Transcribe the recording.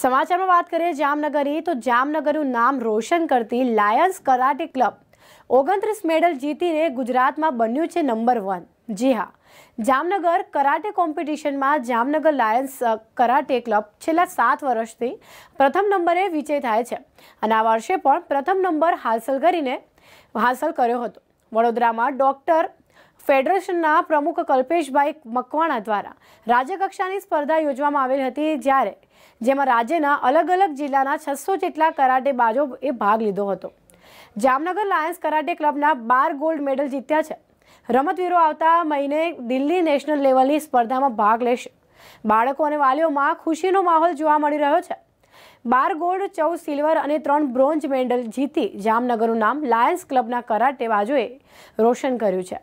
સમાચારમાં વાત કરીએ જામનગરની તો જામનગરનું નામ રોશન કરતી લાયન્સ કરાટે ક્લબ ઓગણત્રીસ મેડલ જીતીને ગુજરાતમાં બન્યું છે નંબર વન જી હા જામનગર કરાટે કોમ્પિટિશનમાં જામનગર લાયન્સ કરાટે ક્લબ છેલ્લા સાત વર્ષથી પ્રથમ નંબરે વિજય થાય છે અને આ વર્ષે પણ પ્રથમ નંબર હાંસલ કરીને હાંસલ કર્યો હતો વડોદરામાં ડૉક્ટર ફેડરેશનના પ્રમુખ કલ્પેશભાઈ મકવાણા દ્વારા રાજ્યકક્ષાની સ્પર્ધા યોજવામાં આવેલ હતી જ્યારે જેમાં રાજ્યના અલગ અલગ જિલ્લાના છસો જેટલા એ ભાગ લીધો હતો જામનગર લાયન્સ કરાટે ક્લબના બાર ગોલ્ડ મેડલ જીત્યા છે રમતવીરો આવતા મહિને દિલ્હી નેશનલ લેવલની સ્પર્ધામાં ભાગ લેશે બાળકો અને વાલીઓમાં ખુશીનો માહોલ જોવા મળી રહ્યો છે બાર ગોલ્ડ ચૌદ સિલ્વર અને ત્રણ બ્રોન્ઝ મેડલ જીતી જામનગરનું નામ લાયન્સ ક્લબના કરાટેબાજોએ રોશન કર્યું છે